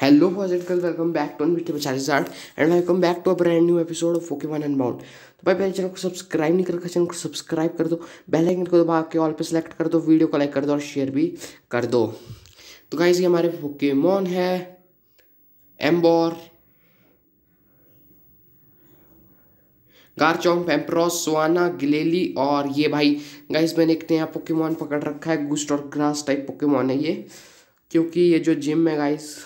hello वॉज कल welcome back to अनविट पचास art and welcome back to a brand new episode of okay one and bound तो भाई पहले चैनल को सब्सक्राइब नहीं कर रखा चैनल को सब्सक्राइब कर दो बेल आइकन को दबा के ऑल पे सेलेक्ट कर दो वीडियो को लाइक कर दो और शेयर भी कर दो तो गाइज ये हमारे पोकेमोन है एम्बोर गारचौंग पेम्प्रोस सोआना गिलेली और ये भाई गाइस मैंने एक नया पोकेमोन पकड़ रखा है गुस्ट और ग्रास टाइप पोकेमोन है ये क्योंकि ये जो जिम है गाइस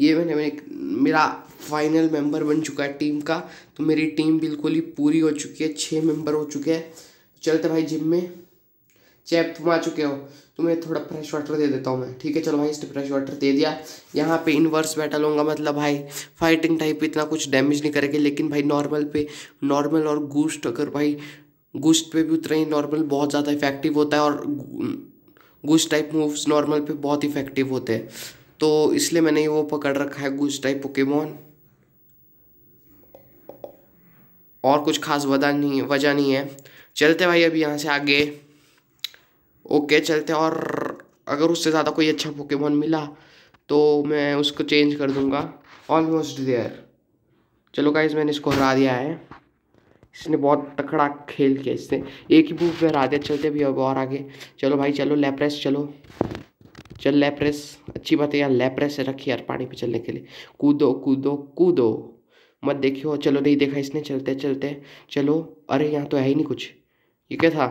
ये मैंने मैंने मेरा फाइनल मेंबर बन चुका है टीम का तो मेरी टीम बिल्कुल ही पूरी हो चुकी है छः मेंबर हो चुके हैं चलते भाई जिम में चैप तुम आ चुके हो तुम्हें थोड़ा फ्रेश वाटर दे देता हूँ मैं ठीक है चलो भाई इसने फ्रेश वाटर दे दिया यहाँ पे इनवर्स बैटल होगा मतलब भाई फाइटिंग टाइप इतना कुछ डैमेज नहीं करेगा लेकिन भाई नॉर्मल पे नॉर्मल और गोश्त अगर भाई गोश्त पे भी उतना ही नॉर्मल बहुत ज़्यादा इफेक्टिव होता है और गोश्त टाइप मूव्स नॉर्मल पे बहुत इफेक्टिव होते हैं तो इसलिए मैंने वो पकड़ रखा है कुछ टाइप पोकेमोन और कुछ खास वजह नहीं वजह नहीं है चलते भाई अभी यहाँ से आगे ओके चलते और अगर उससे ज़्यादा कोई अच्छा पोकेमोन मिला तो मैं उसको चेंज कर दूँगा ऑलमोस्ट देयर चलो गाइज मैंने इसको हरा दिया है इसने बहुत तकड़ा खेल किया इसने एक ही बूफ में हरा दिया चलते भी अब और आगे चलो भाई चलो लेप्रेस चलो चल लेप्रेस अच्छी बात है यार लैप्रेस रखी यार पानी पे चलने के लिए कूदो कूदो कूदो मत देखियो चलो नहीं देखा इसने चलते चलते चलो अरे यहाँ तो है ही नहीं कुछ ये क्या था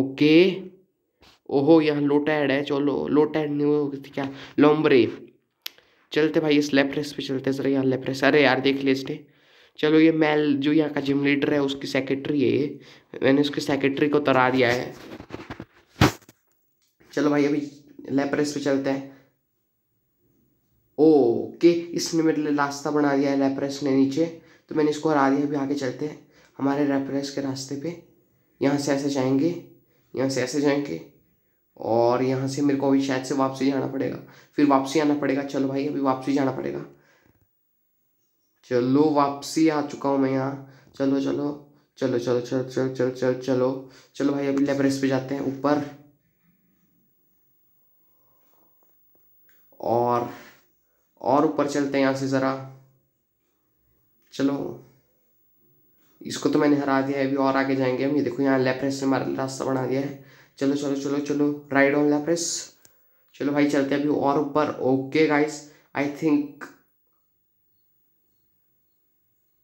ओके ओहो यहाँ लोटैड है चलो लोटैड नहीं क्या लोम्बरे चलते भाई इस लेप्रेस पे चलते जरा यहाँ लेप्रेस अरे यार देख लिया इसने चलो ये मैल जो यहाँ का जिम लीडर है उसकी सेक्रेटरी है ये मैंने उसके सेक्रेटरी को तरा दिया है चलो भाई अभी लैप पे चलते हैं ओके इसने मेरे लिए रास्ता बना दिया है लैप ने नीचे तो मैंने इसको हरा दिया अभी आगे चलते हैं हमारे लैप के रास्ते पे यहाँ से ऐसे जाएंगे यहाँ से ऐसे जाएंगे और यहाँ से मेरे को अभी शायद से वापसी जाना पड़ेगा फिर वापसी आना पड़ेगा चलो भाई अभी वापसी जाना पड़ेगा चलो वापसी आ चुका हूँ मैं यहाँ चलो चलो चलो चलो चलो चलो चलो चलो चलो चलो भाई अभी लेबरेस पे जाते हैं ऊपर और और ऊपर चलते हैं यहाँ से ज़रा चलो इसको तो मैंने हरा दिया है अभी और आगे जाएंगे हम ये देखो यहाँ लेप्रेस ने हमारा रास्ता बना दिया है चलो चलो चलो चलो राइड ऑन लेप्रेस चलो भाई चलते हैं अभी और ऊपर ओके गाइस आई थिंक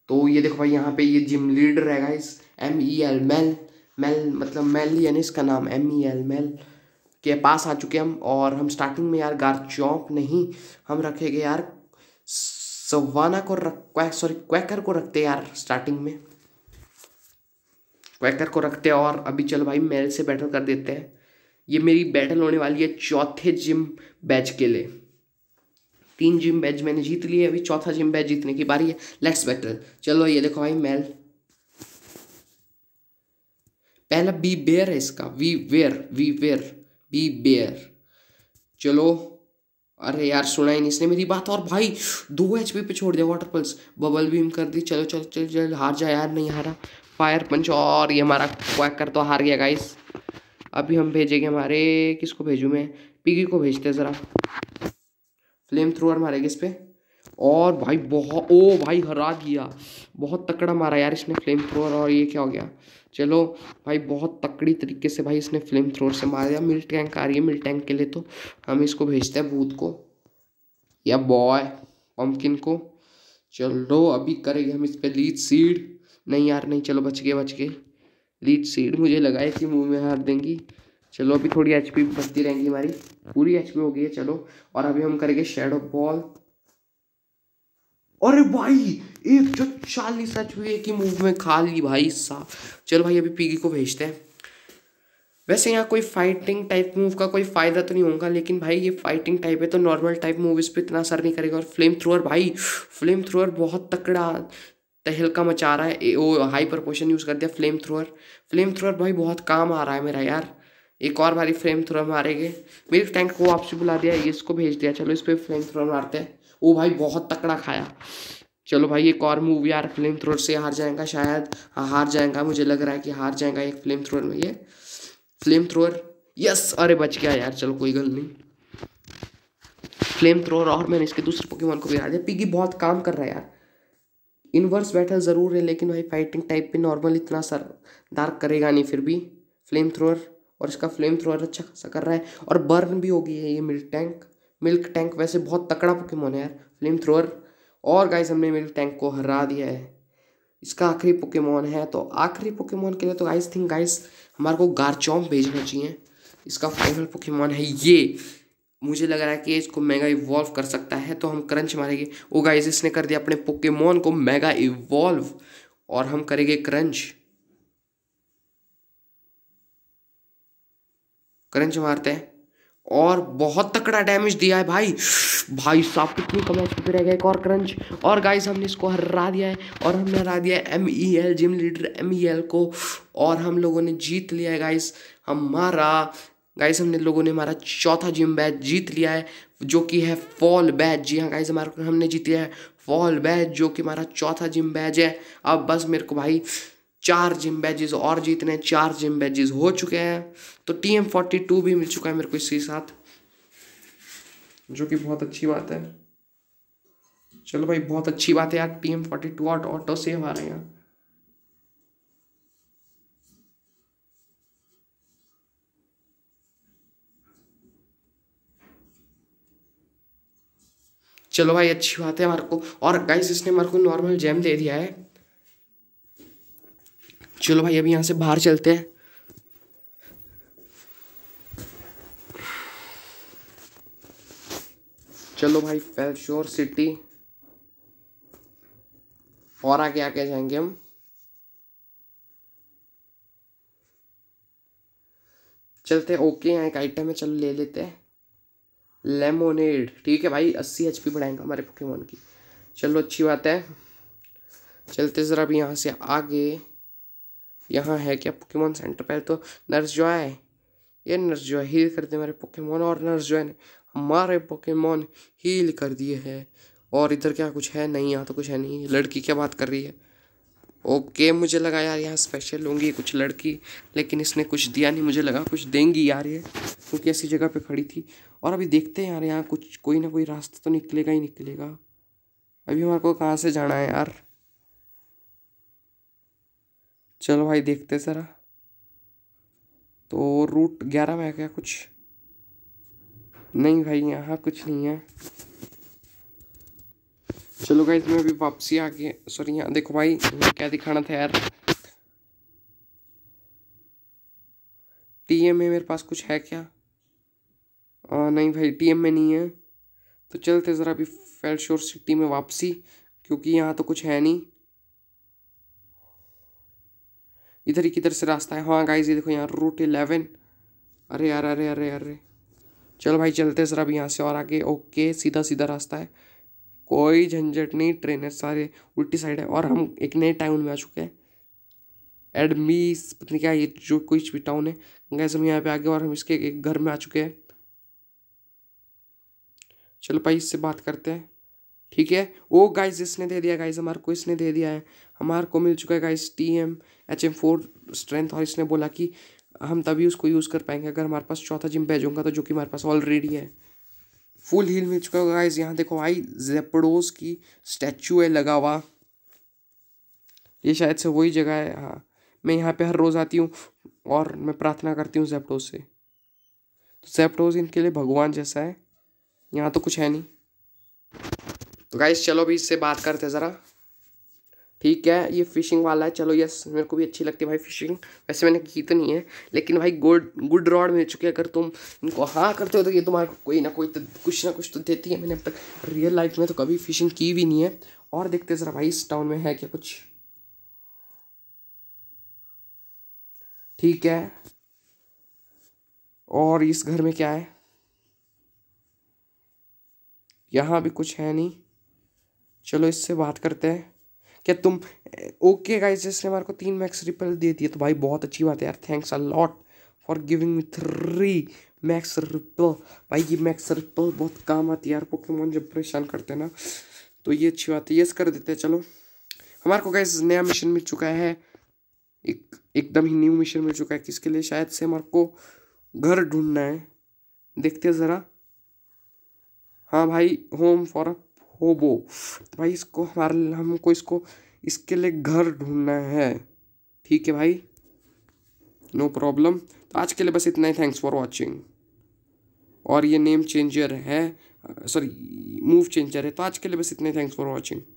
तो ये देखो भाई यहाँ पे ये जिम लीडर है guys M E L Mel Mel मतलब मेल यानी इसका नाम एम ई एल मेल के पास आ चुके हम और हम स्टार्टिंग में यार गार चौंप नहीं हम रखेंगे यार सवाना को रख सॉरी क्वैकर को रखते यार स्टार्टिंग में क्वैकर को रखते और अभी चलो भाई मेरे से बैटल कर देते हैं ये मेरी बैटल होने वाली है चौथे जिम बैच के लिए तीन जिम बैच मैंने जीत लिए अभी चौथा जिम बैच जीतने की बारी है लेट्स बैटल चलो ये देखो भाई मैल पहला बी बेयर है इसका वी वेयर वी वेयर बी बेयर चलो अरे यार सुना ही नहीं इसने मेरी बात और भाई दो एच पे छोड़ दिया वाटर पल्स बबल बीम कर दी चलो चलो चलो चल हार जा यार नहीं हारा फायर पंच और ये हमारा क्वैक कर तो हार गया गाइस अभी हम भेजेंगे हमारे किसको भेजूँ मैं पिगी को भेजते ज़रा फ्लेम थ्रोअर मारेगी इस पर और भाई बहुत ओ भाई हरा दिया बहुत तकड़ा मारा यार इसने फ्लेम थ्रोअर और ये क्या हो गया चलो भाई बहुत तकड़ी तरीके से भाई इसने फ्लेम थ्रोअर से मार दिया मिल टैंक आ रही है मिल टैंक के लिए तो हम इसको भेजते हैं भूत को या बॉय पम्पकिन को चलो अभी करेंगे हम इस पर लीड सीड नहीं यार नहीं चलो बच गए बच गए लीड सीड मुझे लगा है कि मुँह में हार देंगी चलो अभी थोड़ी एच बचती रहेंगी हमारी पूरी एच हो गई है चलो और अभी हम करेंगे शेडो बॉल अरे भाई एक जो चालीस हुई हुए कि मूव में खा ली भाई साहब चलो भाई अभी पीगी को भेजते हैं वैसे यहाँ कोई फाइटिंग टाइप मूव का कोई फायदा तो नहीं होगा लेकिन भाई ये फाइटिंग टाइप है तो नॉर्मल टाइप मूव इस पर इतना असर नहीं करेगा और फ्लेम थ्रोअर भाई फ्लेम थ्रोअर बहुत तकड़ा तहलका मचा रहा है वो हाई प्रपोशन यूज़ कर दिया फ्लेम थ्रोअर फ्लेम थ्रोअर भाई बहुत काम आ रहा है मेरा यार एक और भारी फ्लेम थ्रोअर मारेंगे मेरे टैंक को आपसे बुला दिया इसको भेज दिया चलो इस पर फ्लेम थ्रोअर मारते हैं ओ भाई बहुत तकड़ा खाया चलो भाई एक और मूव यार फ्लेम थ्रोर से हार जाएगा शायद हाँ, हार जाएगा मुझे लग रहा है कि हार जाएगा एक फ्लेम थ्रोर में ये फ्लेम थ्रोर यस अरे बच गया यार चलो कोई गल नहीं फ्लेम थ्रोर और मैंने इसके दूसरे पोकेमोन को भी हरा दिया पिगी बहुत काम कर रहा है यार इनवर्स बैटल ज़रूर है लेकिन भाई फाइटिंग टाइप पे नॉर्मल इतना सर डार्क करेगा नहीं फिर भी फ्लेम थ्रोअर और इसका फ्लेम थ्रोअर अच्छा खासा कर रहा है और बर्न भी हो गई है ये मिल्क टैंक मिल्क टैंक वैसे बहुत तकड़ा पोकेमोन है यार फ्लेम थ्रोअर और गाइज हमने मिल्क टैंक को हरा दिया है इसका आखिरी पोकेमोन है तो आखिरी पोकेमोन के लिए तो आई थिंक गाइस हमारे को गारचौम भेजना चाहिए इसका फाइनल पोकेमोन है ये मुझे लग रहा है कि इसको मेगा इवॉल्व कर सकता है तो हम क्रंच मारेंगे ओ गाइस इसने कर दिया अपने पोकेमोन को मेगा इवॉल्व और हम करेंगे क्रंच क्रंच मारते हैं और बहुत तकड़ा डैमेज दिया है भाई भाई साहब कितनी कम एच पे रह गए एक और क्रंच और गाइस हमने इसको हरा दिया है और हमने हरा दिया है M E L gym leader M E L को और हम लोगों ने जीत लिया है गाइस हमारा गाइस हमने लोगों ने हमारा चौथा जिम बैच जीत लिया है जो कि है फॉल बैच जी हाँ गाइस हमारा हमने जीत लिया है फॉल बैच जो कि हमारा चौथा जिम बैच है अब बस मेरे को भाई चार जिम बैजेस और जीतने चार जिम बैजेस हो चुके हैं तो टी एम फोर्टी टू भी मिल चुका है मेरे को इसके साथ जो कि बहुत अच्छी बात है चलो भाई बहुत अच्छी बात है यार टी एम फोर्टी टू और ऑटो सेव आ रहे हैं चलो भाई अच्छी बात है हमारे को और गाइस इसने हमारे को नॉर्मल जैम दे दिया है चलो भाई अभी यहाँ से बाहर चलते हैं चलो भाई फेलशोर सिटी और आगे आके जाएंगे हम चलते ओके यहाँ एक आइटम है चलो ले लेते हैं लेमोनेड ठीक है भाई अस्सी एच पी बढ़ाएंगे हमारे पोकेमोन की चलो अच्छी बात है चलते ज़रा अभी यहाँ से आगे यहाँ है क्या पोकेमोन सेंटर पर तो नर्स जो है ये नर्स जो है हील कर दे मेरे पोकेमोन और नर्स जो है हमारे पोकेमोन हील कर दिए है और इधर क्या कुछ है नहीं यहाँ तो कुछ है नहीं लड़की क्या बात कर रही है ओके मुझे लगा यार यहाँ स्पेशल होंगी कुछ लड़की लेकिन इसने कुछ दिया नहीं मुझे लगा कुछ देंगी यार ये क्योंकि ऐसी जगह पे खड़ी थी और अभी देखते हैं यार यहाँ कुछ कोई ना कोई रास्ता तो निकलेगा ही निकलेगा अभी हमारे को कहाँ से जाना है यार चलो भाई देखते ज़रा तो रूट ग्यारह में क्या कुछ नहीं भाई यहाँ कुछ नहीं है चलो भाई इसमें अभी वापसी आके सॉरी यहाँ देखो भाई क्या दिखाना था यार टी में मेरे पास कुछ है क्या आ, नहीं भाई टी में नहीं है तो चलते ज़रा अभी शोर सिटी में वापसी क्योंकि यहाँ तो कुछ है नहीं इधर ही किधर से रास्ता है हाँ गाइज ये देखो यहाँ रूट इलेवन अरे यार अरे अरे अरे चलो भाई चलते हैं सर अब यहाँ से और आगे ओके सीधा सीधा रास्ता है कोई झंझट नहीं ट्रेन है सारे उल्टी साइड है और हम एक नए टाउन में आ चुके हैं एडमी पत्नी क्या ये जो कोई भी टाउन है गाइज हम यहाँ पे आगे और हम इसके एक घर में आ चुके हैं चलो भाई इससे बात करते हैं ठीक है ओ गाइज इसने दे दिया गाइज हमारे को इसने दे दिया है हमारे को मिल चुका है guys T M H M four strength और इसने बोला कि हम तभी उसको यूज़ कर पाएंगे अगर हमारे पास चौथा जिम बैज होगा तो जो कि हमारे पास ऑलरेडी है फुल हील मिल चुका है गाइस यहाँ देखो आई जेपडोस की स्टैचू है लगा हुआ ये शायद से वही जगह है हाँ मैं यहाँ पे हर रोज़ आती हूँ और मैं प्रार्थना करती हूँ जेपडोस से तो जेपडोस इनके लिए भगवान जैसा है यहाँ तो कुछ है नहीं तो गाइस चलो अभी इससे बात करते ज़रा ठीक है ये फिशिंग वाला है चलो यस मेरे को भी अच्छी लगती है भाई फिशिंग वैसे मैंने की तो नहीं है लेकिन भाई गुड गुड रॉड मिल चुके अगर तुम इनको हाँ करते हो तो ये तुम्हारे कोई ना कोई तो कुछ ना कुछ तो देती है मैंने अब तक रियल लाइफ में तो कभी फिशिंग की भी नहीं है और देखते ज़रा भाई इस टाउन में है क्या कुछ ठीक है और इस घर में क्या है यहाँ भी कुछ है नहीं चलो इससे बात करते हैं क्या तुम ओके गाइज जिसने मेरे को तीन मैक्स रिपल दे दिए तो भाई बहुत अच्छी बात है यार thanks a lot for giving me three max repel भाई ये मैक्स रिपल बहुत काम आती है यार पोकेमोन जब परेशान करते हैं ना तो ये अच्छी बात है यस कर देते हैं चलो हमारे को गाइज नया मिशन मिल चुका है एक एकदम ही न्यू मिशन मिल चुका है किसके लिए शायद से हमारे को घर ढूंढना है देखते हैं ज़रा हाँ भाई होम फॉर होबो तो भाई इसको हमारे हमको इसको इसके लिए घर ढूंढना है ठीक है भाई नो प्रॉब्लम तो आज के लिए बस इतना ही थैंक्स फॉर वॉचिंग और ये नेम चेंजर है सॉरी मूव चेंजर है तो आज के लिए बस इतना ही थैंक्स फॉर वॉचिंग